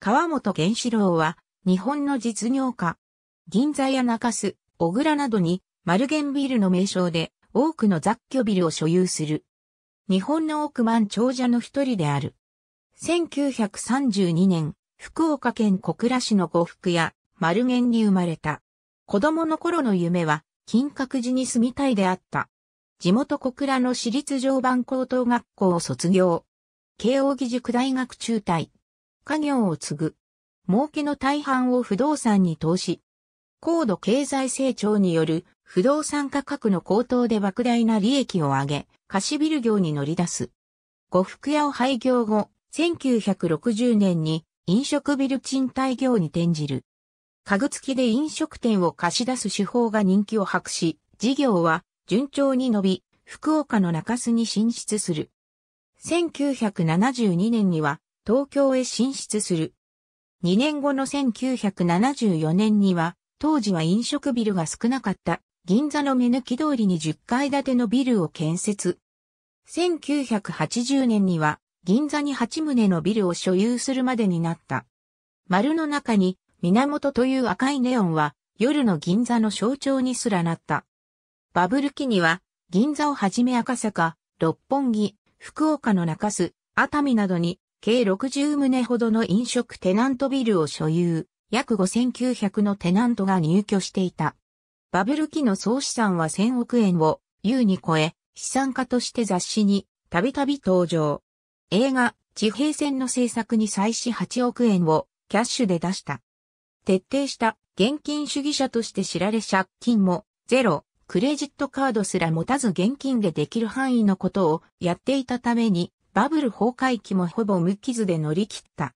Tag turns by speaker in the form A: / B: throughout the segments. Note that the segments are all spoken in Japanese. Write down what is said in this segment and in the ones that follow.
A: 川本源志郎は、日本の実業家。銀座や中洲、小倉などに、丸源ビルの名称で、多くの雑居ビルを所有する。日本の億万長者の一人である。1932年、福岡県小倉市の呉服屋、丸源に生まれた。子供の頃の夢は、金閣寺に住みたいであった。地元小倉の私立常磐高等学校を卒業。慶應義塾大学中退。家業を継ぐ。儲けの大半を不動産に投資。高度経済成長による不動産価格の高騰で莫大な利益を上げ、貸しビル業に乗り出す。呉服屋を廃業後、1960年に飲食ビル賃貸業に転じる。家具付きで飲食店を貸し出す手法が人気を博し、事業は順調に伸び、福岡の中洲に進出する。1972年には東京へ進出する。2年後の1974年には、当時は飲食ビルが少なかった銀座の目抜き通りに10階建てのビルを建設。1980年には銀座に8棟のビルを所有するまでになった。丸の中に源という赤いネオンは夜の銀座の象徴にすらなった。バブル期には銀座をはじめ赤坂、六本木、福岡の中洲、熱海などに計60棟ほどの飲食テナントビルを所有、約5900のテナントが入居していた。バブル期の総資産は1000億円を優に超え、資産家として雑誌にたびたび登場。映画、地平線の制作に際し8億円をキャッシュで出した。徹底した現金主義者として知られ借金もゼロ、クレジットカードすら持たず現金でできる範囲のことをやっていたためにバブル崩壊期もほぼ無傷で乗り切った。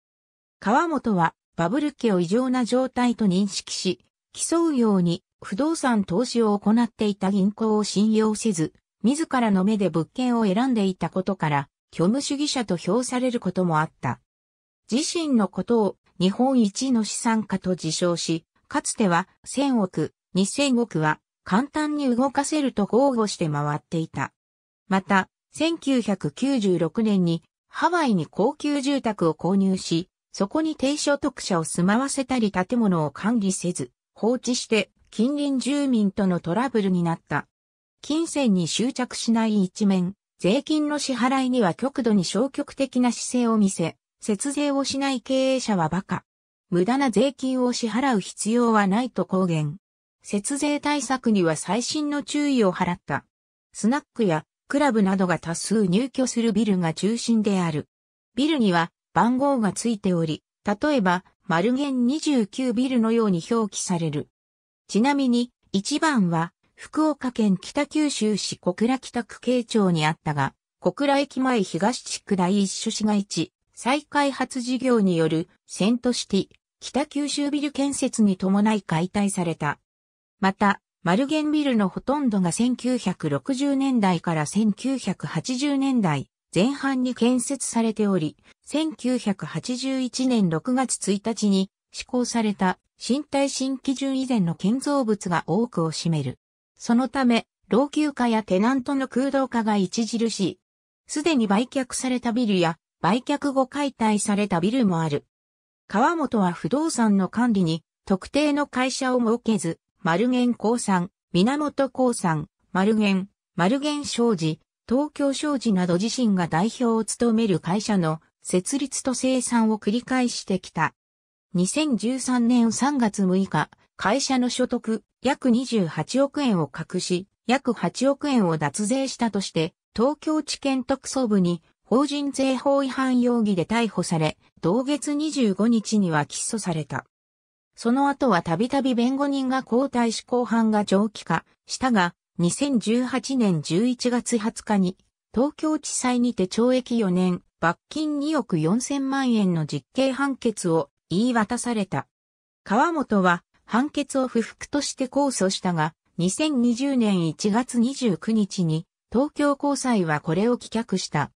A: 川本はバブル期を異常な状態と認識し、競うように不動産投資を行っていた銀行を信用せず、自らの目で物件を選んでいたことから、虚無主義者と評されることもあった。自身のことを日本一の資産家と自称し、かつては1000億、2000億は簡単に動かせると豪語して回っていた。また、1996年にハワイに高級住宅を購入し、そこに低所得者を住まわせたり建物を管理せず、放置して近隣住民とのトラブルになった。金銭に執着しない一面、税金の支払いには極度に消極的な姿勢を見せ、節税をしない経営者は馬鹿。無駄な税金を支払う必要はないと公言。節税対策には最新の注意を払った。スナックやクラブなどが多数入居するビルが中心である。ビルには番号がついており、例えば、丸源29ビルのように表記される。ちなみに、1番は、福岡県北九州市小倉北区慶町にあったが、小倉駅前東地区第一所市街地、再開発事業によるセントシティ、北九州ビル建設に伴い解体された。また、マルゲンビルのほとんどが1960年代から1980年代前半に建設されており、1981年6月1日に施行された新耐震基準以前の建造物が多くを占める。そのため、老朽化やテナントの空洞化が著しい。すでに売却されたビルや売却後解体されたビルもある。川本は不動産の管理に特定の会社を設けず、丸源鉱山、源鉱山、丸源、丸源商事、東京商事など自身が代表を務める会社の設立と生産を繰り返してきた。2013年3月6日、会社の所得約28億円を隠し、約8億円を脱税したとして、東京地検特捜部に法人税法違反容疑で逮捕され、同月25日には起訴された。その後はたびたび弁護人が交代し後半が上記化したが、2018年11月20日に、東京地裁にて懲役4年、罰金2億4000万円の実刑判決を言い渡された。川本は判決を不服として控訴したが、2020年1月29日に東京高裁はこれを棄却した。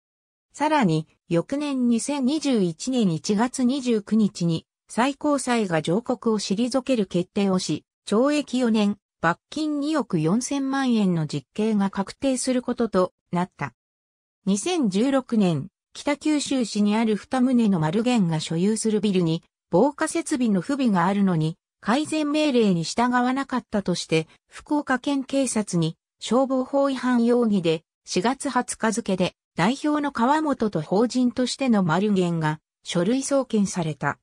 A: さらに、翌年2021年1月29日に最高裁が上告を退ける決定をし、懲役4年、罰金2億4千万円の実刑が確定することとなった。2016年、北九州市にある二棟の丸源が所有するビルに、防火設備の不備があるのに、改善命令に従わなかったとして、福岡県警察に消防法違反容疑で、4月20日付で代表の川本と法人としての丸源が書類送検された。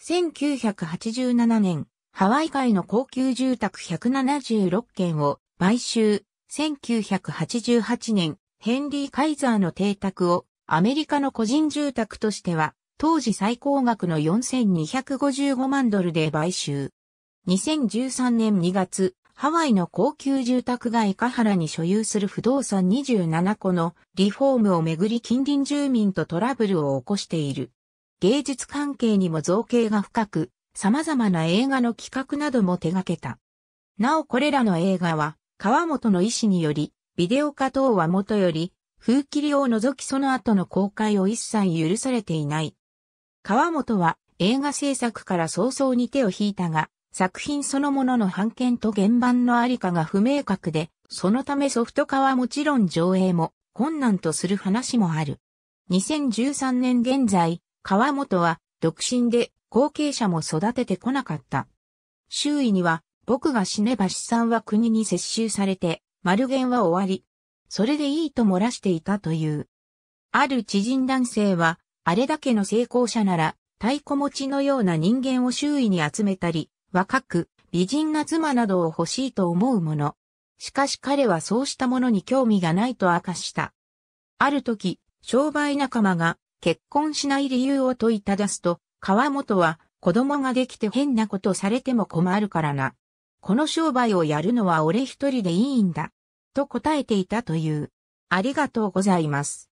A: 1987年、ハワイ海の高級住宅176件を買収。1988年、ヘンリー・カイザーの邸宅をアメリカの個人住宅としては当時最高額の4255万ドルで買収。2013年2月、ハワイの高級住宅街カハラに所有する不動産27個のリフォームをめぐり近隣住民とトラブルを起こしている。芸術関係にも造形が深く、様々な映画の企画なども手掛けた。なおこれらの映画は、川本の意思により、ビデオ化等はもとより、風切りを除きその後の公開を一切許されていない。川本は映画制作から早々に手を引いたが、作品そのものの版権と原版のありかが不明確で、そのためソフト化はもちろん上映も困難とする話もある。2013年現在、川本は独身で後継者も育ててこなかった。周囲には、僕が死ねば資産は国に接収されて、丸源は終わり。それでいいと漏らしていたという。ある知人男性は、あれだけの成功者なら、太鼓持ちのような人間を周囲に集めたり、若く、美人な妻などを欲しいと思うもの。しかし彼はそうしたものに興味がないと明かした。ある時、商売仲間が結婚しない理由を問いただすと、川本は子供ができて変なことされても困るからな。この商売をやるのは俺一人でいいんだ。と答えていたという。ありがとうございます。